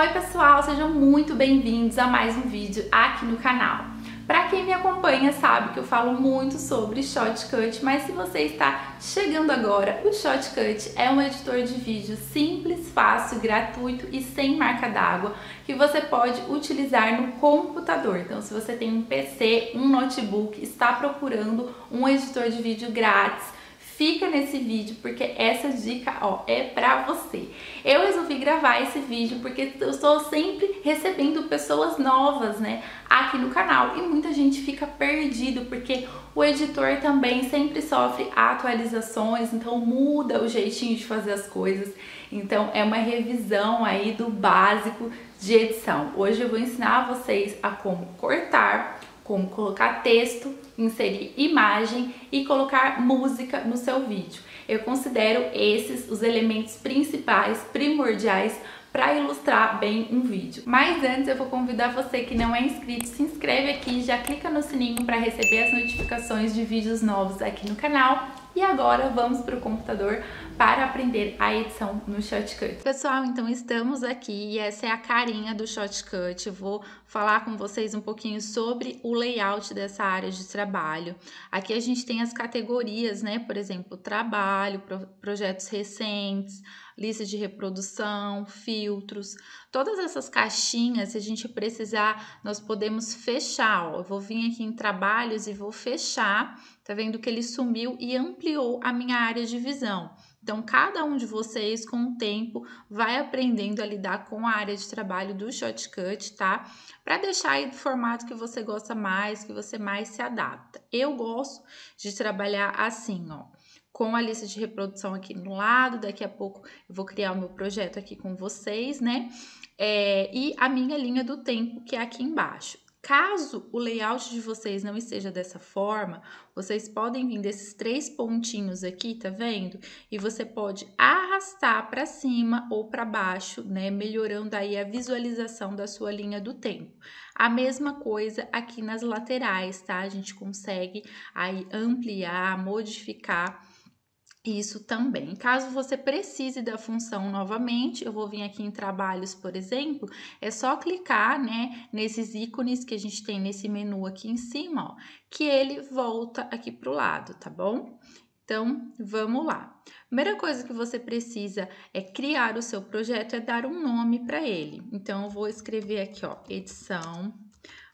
Oi pessoal, sejam muito bem-vindos a mais um vídeo aqui no canal. Para quem me acompanha sabe que eu falo muito sobre Shotcut, mas se você está chegando agora, o Shotcut é um editor de vídeo simples, fácil, gratuito e sem marca d'água que você pode utilizar no computador. Então, se você tem um PC, um notebook, está procurando um editor de vídeo grátis fica nesse vídeo porque essa dica, ó, é pra você. Eu resolvi gravar esse vídeo porque eu estou sempre recebendo pessoas novas, né, aqui no canal e muita gente fica perdido porque o editor também sempre sofre atualizações, então muda o jeitinho de fazer as coisas. Então é uma revisão aí do básico de edição. Hoje eu vou ensinar vocês a como cortar como colocar texto, inserir imagem e colocar música no seu vídeo. Eu considero esses os elementos principais, primordiais para ilustrar bem um vídeo. Mas antes eu vou convidar você que não é inscrito, se inscreve aqui, já clica no sininho para receber as notificações de vídeos novos aqui no canal e agora vamos para o computador para aprender a edição no Shotcut. Pessoal, então estamos aqui e essa é a carinha do Shotcut. vou falar com vocês um pouquinho sobre o layout dessa área de trabalho. Aqui a gente tem as categorias, né? Por exemplo, trabalho, projetos recentes, lista de reprodução, filtros, todas essas caixinhas, se a gente precisar, nós podemos fechar. Ó. Eu vou vir aqui em trabalhos e vou fechar, tá vendo que ele sumiu e ampliou a minha área de visão. Então, cada um de vocês, com o tempo, vai aprendendo a lidar com a área de trabalho do shortcut, tá? Para deixar aí do formato que você gosta mais, que você mais se adapta. Eu gosto de trabalhar assim, ó com a lista de reprodução aqui no lado. Daqui a pouco eu vou criar o meu projeto aqui com vocês, né? É, e a minha linha do tempo, que é aqui embaixo. Caso o layout de vocês não esteja dessa forma, vocês podem vir desses três pontinhos aqui, tá vendo? E você pode arrastar para cima ou para baixo, né? Melhorando aí a visualização da sua linha do tempo. A mesma coisa aqui nas laterais, tá? A gente consegue aí ampliar, modificar isso também. Caso você precise da função novamente, eu vou vir aqui em trabalhos, por exemplo, é só clicar, né, nesses ícones que a gente tem nesse menu aqui em cima, ó, que ele volta aqui para o lado, tá bom? Então, vamos lá. Primeira coisa que você precisa é criar o seu projeto, é dar um nome para ele. Então, eu vou escrever aqui, ó, edição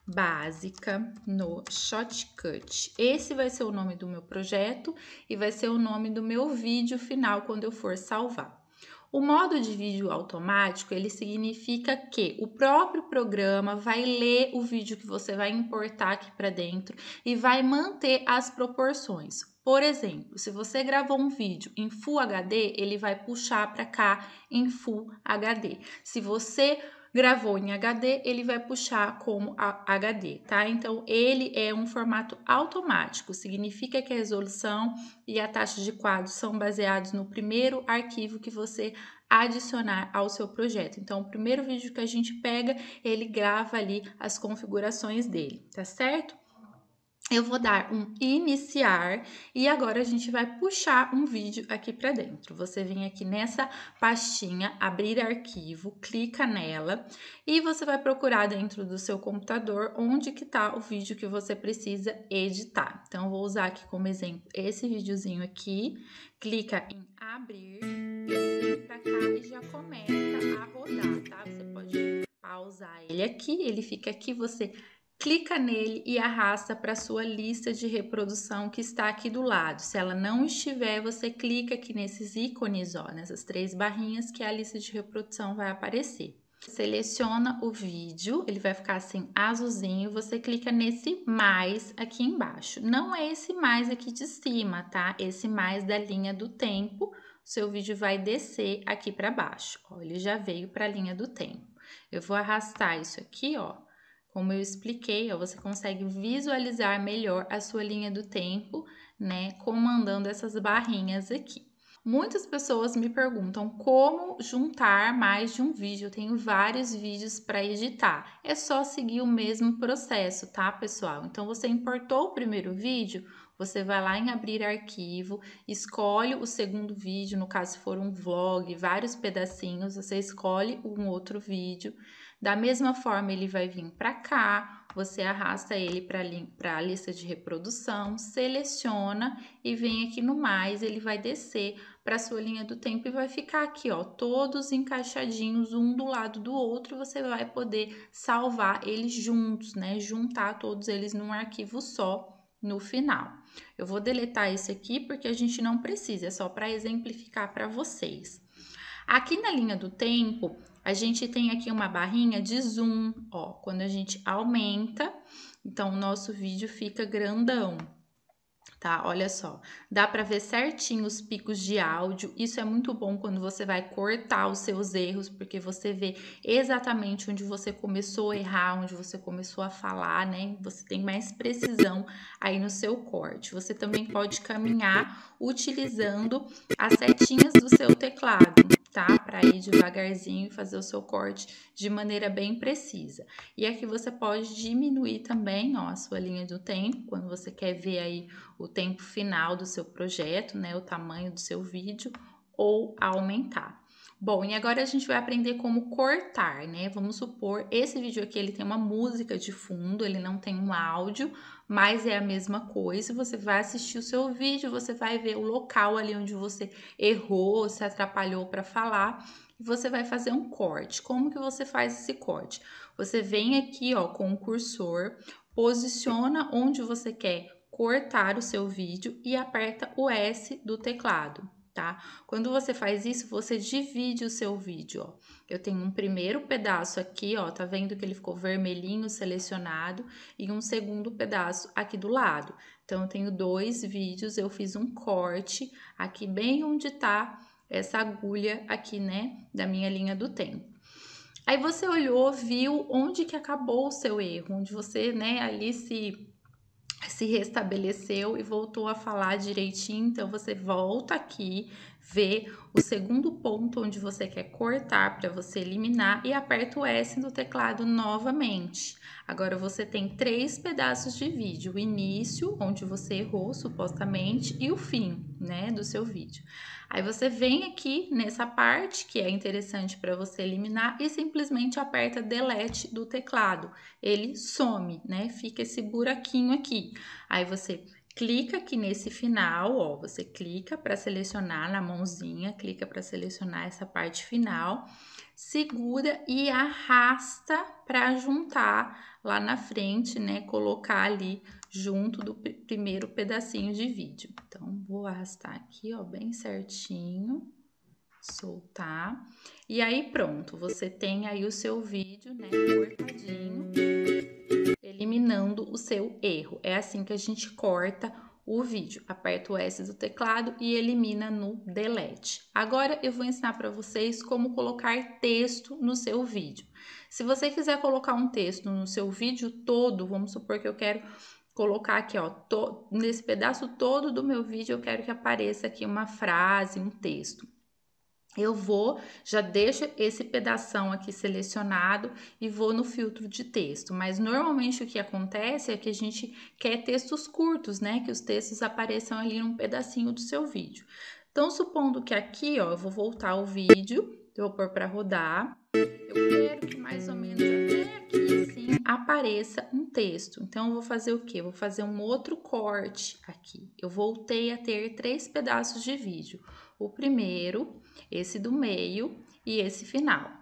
básica no shortcut. Esse vai ser o nome do meu projeto e vai ser o nome do meu vídeo final quando eu for salvar. O modo de vídeo automático, ele significa que o próprio programa vai ler o vídeo que você vai importar aqui para dentro e vai manter as proporções. Por exemplo, se você gravou um vídeo em Full HD, ele vai puxar para cá em Full HD. Se você Gravou em HD, ele vai puxar como HD, tá? Então, ele é um formato automático, significa que a resolução e a taxa de quadro são baseados no primeiro arquivo que você adicionar ao seu projeto. Então, o primeiro vídeo que a gente pega, ele grava ali as configurações dele, tá certo? eu vou dar um iniciar e agora a gente vai puxar um vídeo aqui para dentro. Você vem aqui nessa pastinha, abrir arquivo, clica nela e você vai procurar dentro do seu computador onde que tá o vídeo que você precisa editar. Então vou usar aqui como exemplo esse videozinho aqui. Clica em abrir para cá e já começa a rodar, tá? Você pode pausar ele aqui, ele fica aqui, você clica nele e arrasta para sua lista de reprodução que está aqui do lado. Se ela não estiver, você clica aqui nesses ícones, ó, nessas três barrinhas que a lista de reprodução vai aparecer. Seleciona o vídeo, ele vai ficar assim azulzinho, você clica nesse mais aqui embaixo. Não é esse mais aqui de cima, tá? Esse mais da linha do tempo, seu vídeo vai descer aqui para baixo. Ó, ele já veio para a linha do tempo. Eu vou arrastar isso aqui, ó, como eu expliquei, ó, você consegue visualizar melhor a sua linha do tempo, né, comandando essas barrinhas aqui. Muitas pessoas me perguntam como juntar mais de um vídeo. Eu tenho vários vídeos para editar. É só seguir o mesmo processo, tá, pessoal? Então você importou o primeiro vídeo, você vai lá em abrir arquivo, escolhe o segundo vídeo, no caso se for um vlog, vários pedacinhos, você escolhe um outro vídeo da mesma forma, ele vai vir para cá, você arrasta ele para a lista de reprodução, seleciona e vem aqui no mais, ele vai descer para a sua linha do tempo e vai ficar aqui, ó, todos encaixadinhos, um do lado do outro, você vai poder salvar eles juntos, né? Juntar todos eles num arquivo só no final. Eu vou deletar esse aqui porque a gente não precisa, é só para exemplificar para vocês. Aqui na linha do tempo, a gente tem aqui uma barrinha de zoom, ó, quando a gente aumenta, então o nosso vídeo fica grandão. Tá, olha só, dá para ver certinho os picos de áudio. Isso é muito bom quando você vai cortar os seus erros, porque você vê exatamente onde você começou a errar, onde você começou a falar, né? Você tem mais precisão aí no seu corte. Você também pode caminhar utilizando as setinhas do seu teclado tá? Para ir devagarzinho e fazer o seu corte de maneira bem precisa. E aqui você pode diminuir também, ó, a sua linha do tempo, quando você quer ver aí o tempo final do seu projeto, né, o tamanho do seu vídeo ou aumentar. Bom, e agora a gente vai aprender como cortar, né? Vamos supor, esse vídeo aqui ele tem uma música de fundo, ele não tem um áudio, mas é a mesma coisa. Você vai assistir o seu vídeo, você vai ver o local ali onde você errou, se atrapalhou para falar, e você vai fazer um corte. Como que você faz esse corte? Você vem aqui, ó, com o cursor, posiciona onde você quer cortar o seu vídeo e aperta o S do teclado tá? Quando você faz isso, você divide o seu vídeo, ó. Eu tenho um primeiro pedaço aqui, ó, tá vendo que ele ficou vermelhinho selecionado e um segundo pedaço aqui do lado. Então, eu tenho dois vídeos, eu fiz um corte aqui bem onde tá essa agulha aqui, né, da minha linha do tempo. Aí você olhou, viu onde que acabou o seu erro, onde você, né, ali se se restabeleceu e voltou a falar direitinho, então você volta aqui, vê o segundo ponto onde você quer cortar para você eliminar e aperta o S do teclado novamente. Agora você tem três pedaços de vídeo: o início, onde você errou supostamente, e o fim, né, do seu vídeo. Aí você vem aqui nessa parte que é interessante para você eliminar e simplesmente aperta delete do teclado. Ele some, né? Fica esse buraquinho aqui. Aí você clica aqui nesse final, ó, você clica para selecionar na mãozinha, clica para selecionar essa parte final, segura e arrasta para juntar lá na frente, né, colocar ali junto do primeiro pedacinho de vídeo. Então, vou arrastar aqui, ó, bem certinho, soltar, e aí pronto, você tem aí o seu vídeo, né, cortadinho eliminando o seu erro. É assim que a gente corta o vídeo. Aperta o S do teclado e elimina no delete. Agora eu vou ensinar para vocês como colocar texto no seu vídeo. Se você quiser colocar um texto no seu vídeo todo, vamos supor que eu quero colocar aqui, ó, to, nesse pedaço todo do meu vídeo, eu quero que apareça aqui uma frase, um texto eu vou, já deixo esse pedaço aqui selecionado e vou no filtro de texto. Mas normalmente o que acontece é que a gente quer textos curtos, né? Que os textos apareçam ali num pedacinho do seu vídeo. Então, supondo que aqui, ó, eu vou voltar o vídeo, eu vou pôr para rodar. Eu quero que mais ou menos até aqui, assim, apareça um texto. Então, eu vou fazer o quê? Eu vou fazer um outro corte aqui. Eu voltei a ter três pedaços de vídeo. O primeiro esse do meio e esse final.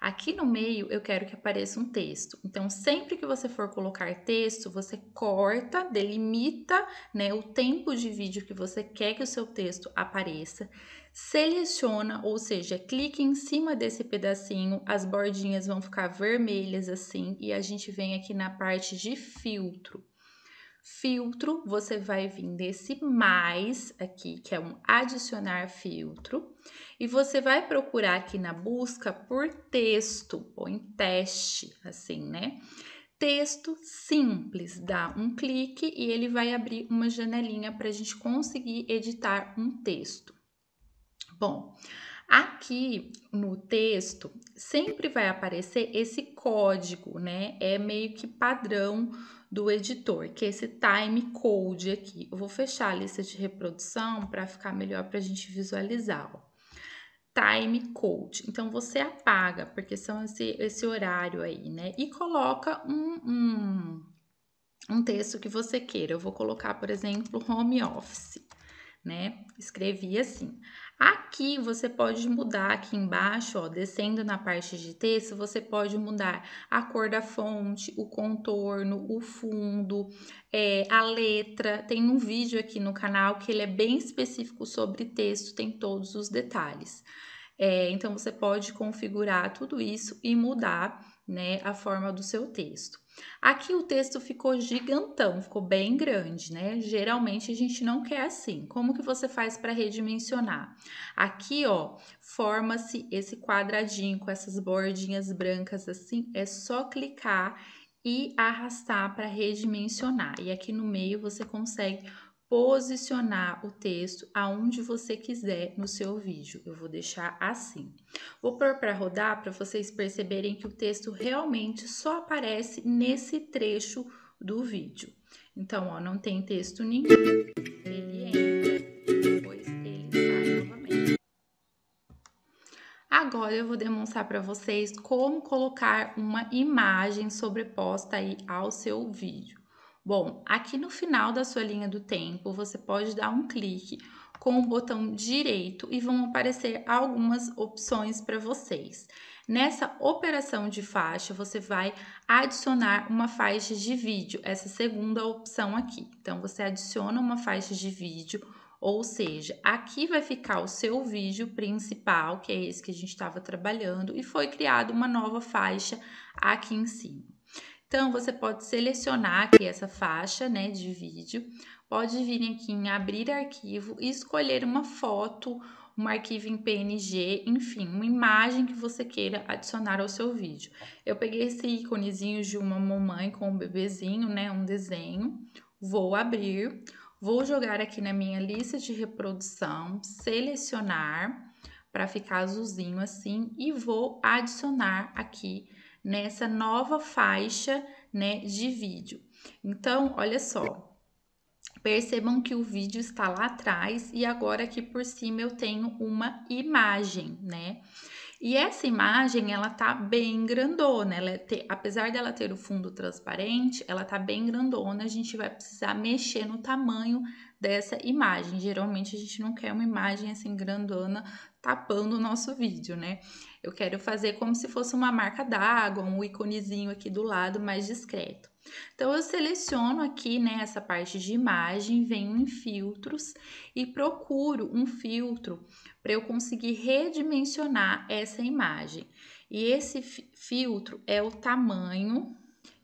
Aqui no meio eu quero que apareça um texto. Então, sempre que você for colocar texto, você corta, delimita né, o tempo de vídeo que você quer que o seu texto apareça, seleciona, ou seja, clique em cima desse pedacinho, as bordinhas vão ficar vermelhas assim, e a gente vem aqui na parte de filtro. Filtro, você vai vir nesse mais aqui, que é um adicionar filtro, e você vai procurar aqui na busca por texto, ou em teste, assim, né? Texto simples, dá um clique e ele vai abrir uma janelinha para a gente conseguir editar um texto. Bom, Aqui no texto sempre vai aparecer esse código, né? É meio que padrão do editor, que é esse time code aqui. Eu vou fechar a lista de reprodução para ficar melhor para a gente visualizar. Ó. Time code. Então você apaga, porque são esse, esse horário aí, né? E coloca um, um, um texto que você queira. Eu vou colocar, por exemplo, home office, né? Escrevi assim. Aqui você pode mudar aqui embaixo, ó, descendo na parte de texto, você pode mudar a cor da fonte, o contorno, o fundo, é, a letra. Tem um vídeo aqui no canal que ele é bem específico sobre texto, tem todos os detalhes. É, então você pode configurar tudo isso e mudar né, a forma do seu texto. Aqui o texto ficou gigantão, ficou bem grande, né? Geralmente a gente não quer assim. Como que você faz para redimensionar? Aqui, ó, forma-se esse quadradinho com essas bordinhas brancas assim, é só clicar e arrastar para redimensionar. E aqui no meio você consegue posicionar o texto aonde você quiser no seu vídeo. Eu vou deixar assim. Vou pôr para rodar para vocês perceberem que o texto realmente só aparece nesse trecho do vídeo. Então, ó, não tem texto nenhum. Ele entra, depois ele sai novamente. Agora eu vou demonstrar para vocês como colocar uma imagem sobreposta aí ao seu vídeo. Bom, aqui no final da sua linha do tempo, você pode dar um clique com o botão direito e vão aparecer algumas opções para vocês. Nessa operação de faixa, você vai adicionar uma faixa de vídeo, essa segunda opção aqui. Então, você adiciona uma faixa de vídeo, ou seja, aqui vai ficar o seu vídeo principal, que é esse que a gente estava trabalhando, e foi criada uma nova faixa aqui em cima. Então, você pode selecionar aqui essa faixa né, de vídeo, pode vir aqui em abrir arquivo e escolher uma foto, um arquivo em PNG, enfim, uma imagem que você queira adicionar ao seu vídeo. Eu peguei esse íconezinho de uma mamãe com um bebezinho, né, um desenho, vou abrir, vou jogar aqui na minha lista de reprodução, selecionar para ficar azulzinho assim e vou adicionar aqui nessa nova faixa né, de vídeo. Então, olha só. Percebam que o vídeo está lá atrás e agora aqui por cima eu tenho uma imagem, né? E essa imagem, ela tá bem grandona, ela é apesar dela ter o fundo transparente, ela tá bem grandona, a gente vai precisar mexer no tamanho dessa imagem. Geralmente a gente não quer uma imagem assim grandona tapando o nosso vídeo, né? Eu quero fazer como se fosse uma marca d'água, um íconezinho aqui do lado mais discreto. Então, eu seleciono aqui né, essa parte de imagem, venho em filtros e procuro um filtro para eu conseguir redimensionar essa imagem. E esse filtro é o tamanho,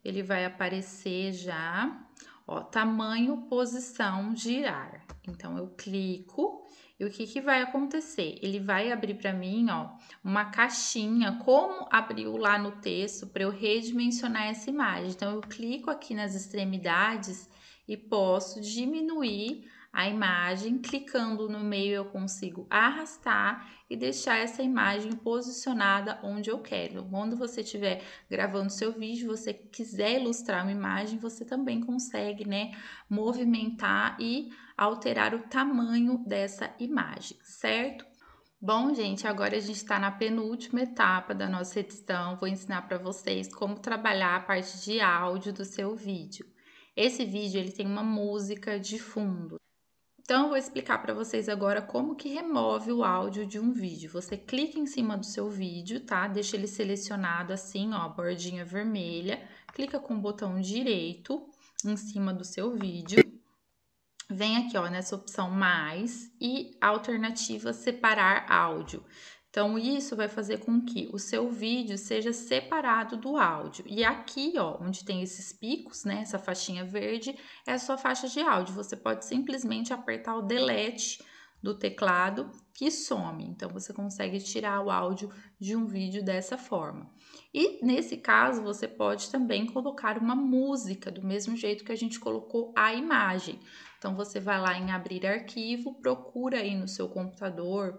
ele vai aparecer já, ó, tamanho, posição, girar. Então, eu clico e o que, que vai acontecer? Ele vai abrir para mim, ó, uma caixinha, como abriu lá no texto, para eu redimensionar essa imagem. Então, eu clico aqui nas extremidades e posso diminuir a imagem, clicando no meio eu consigo arrastar e deixar essa imagem posicionada onde eu quero. Quando você estiver gravando seu vídeo, você quiser ilustrar uma imagem, você também consegue, né, movimentar e alterar o tamanho dessa imagem, certo? Bom, gente, agora a gente está na penúltima etapa da nossa edição. Vou ensinar para vocês como trabalhar a parte de áudio do seu vídeo. Esse vídeo ele tem uma música de fundo. Então, eu vou explicar para vocês agora como que remove o áudio de um vídeo. Você clica em cima do seu vídeo, tá? Deixa ele selecionado assim, ó, bordinha vermelha. Clica com o botão direito em cima do seu vídeo. Vem aqui, ó, nessa opção mais e alternativa separar áudio. Então, isso vai fazer com que o seu vídeo seja separado do áudio. E aqui, ó, onde tem esses picos, né, essa faixinha verde, é a sua faixa de áudio. Você pode simplesmente apertar o delete do teclado que some. Então, você consegue tirar o áudio de um vídeo dessa forma. E nesse caso, você pode também colocar uma música, do mesmo jeito que a gente colocou a imagem. Então, você vai lá em abrir arquivo, procura aí no seu computador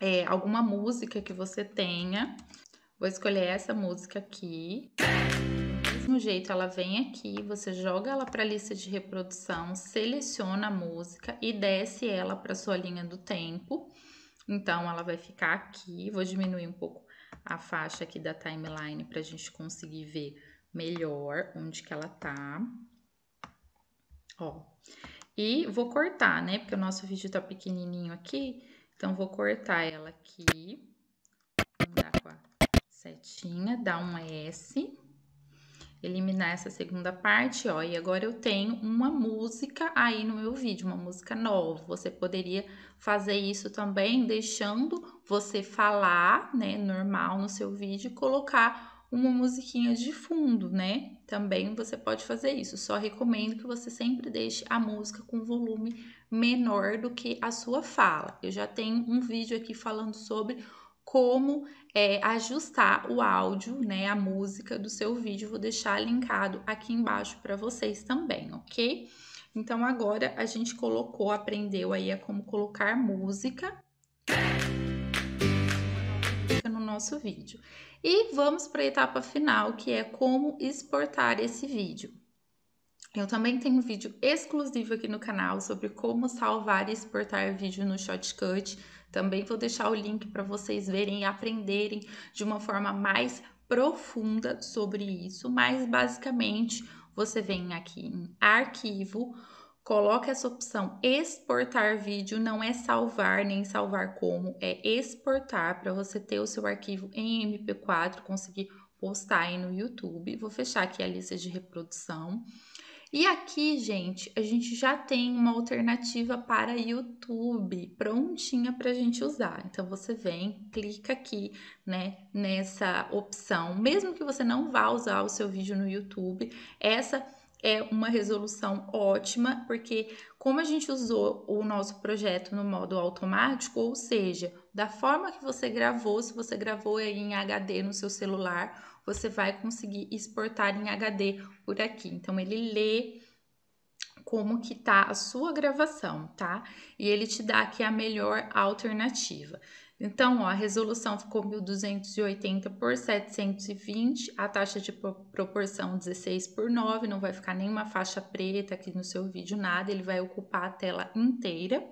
é, alguma música que você tenha. Vou escolher essa música aqui. Do mesmo jeito, ela vem aqui, você joga ela para a lista de reprodução, seleciona a música e desce ela para sua linha do tempo. Então, ela vai ficar aqui. Vou diminuir um pouco a faixa aqui da timeline para a gente conseguir ver melhor onde que ela tá. Ó. E vou cortar, né? Porque o nosso vídeo tá pequenininho aqui. Então, vou cortar ela aqui. Andar com a setinha, dar um S. Eliminar essa segunda parte, ó. E agora eu tenho uma música aí no meu vídeo, uma música nova. Você poderia fazer isso também, deixando você falar, né, normal no seu vídeo, colocar uma musiquinha de fundo, né? Também você pode fazer isso. Só recomendo que você sempre deixe a música com volume menor do que a sua fala. Eu já tenho um vídeo aqui falando sobre como é, ajustar o áudio, né, a música do seu vídeo. Vou deixar linkado aqui embaixo para vocês também, ok? Então agora a gente colocou, aprendeu aí a como colocar música no nosso vídeo. E vamos para a etapa final, que é como exportar esse vídeo. Eu também tenho um vídeo exclusivo aqui no canal sobre como salvar e exportar vídeo no Shotcut. Também vou deixar o link para vocês verem e aprenderem de uma forma mais profunda sobre isso, mas basicamente você vem aqui em arquivo, Coloca essa opção exportar vídeo, não é salvar nem salvar como, é exportar para você ter o seu arquivo em MP4, conseguir postar aí no YouTube. Vou fechar aqui a lista de reprodução. E aqui, gente, a gente já tem uma alternativa para YouTube prontinha para a gente usar. Então, você vem, clica aqui, né, nessa opção. Mesmo que você não vá usar o seu vídeo no YouTube, essa é uma resolução ótima, porque como a gente usou o nosso projeto no modo automático, ou seja, da forma que você gravou, se você gravou em HD no seu celular, você vai conseguir exportar em HD por aqui. Então ele lê como que tá a sua gravação, tá? E ele te dá aqui a melhor alternativa. Então, ó, a resolução ficou 1.280 por 720, a taxa de proporção 16 por 9, não vai ficar nenhuma faixa preta aqui no seu vídeo, nada, ele vai ocupar a tela inteira.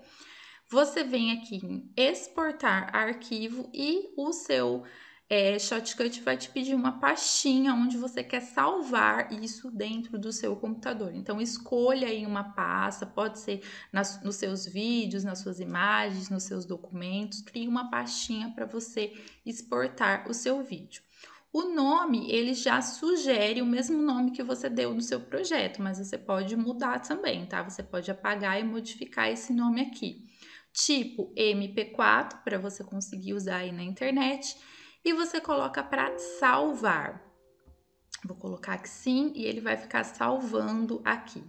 Você vem aqui em exportar arquivo e o seu é, Shotcut vai te pedir uma pastinha onde você quer salvar isso dentro do seu computador. Então, escolha aí uma pasta, pode ser nas, nos seus vídeos, nas suas imagens, nos seus documentos, crie uma pastinha para você exportar o seu vídeo. O nome, ele já sugere o mesmo nome que você deu no seu projeto, mas você pode mudar também, tá? Você pode apagar e modificar esse nome aqui. Tipo MP4, para você conseguir usar aí na internet e você coloca para salvar. Vou colocar aqui sim e ele vai ficar salvando aqui.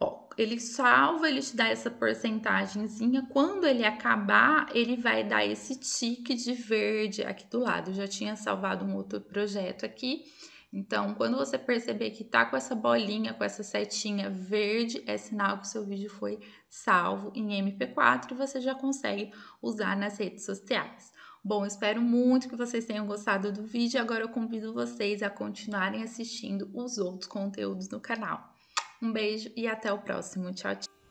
Ó, ele salva, ele te dá essa porcentagemzinha. Quando ele acabar, ele vai dar esse tique de verde aqui do lado. Eu já tinha salvado um outro projeto aqui. Então, quando você perceber que tá com essa bolinha, com essa setinha verde, é sinal que o seu vídeo foi salvo em MP4 e você já consegue usar nas redes sociais. Bom, espero muito que vocês tenham gostado do vídeo. Agora eu convido vocês a continuarem assistindo os outros conteúdos do canal. Um beijo e até o próximo. Tchau, tchau.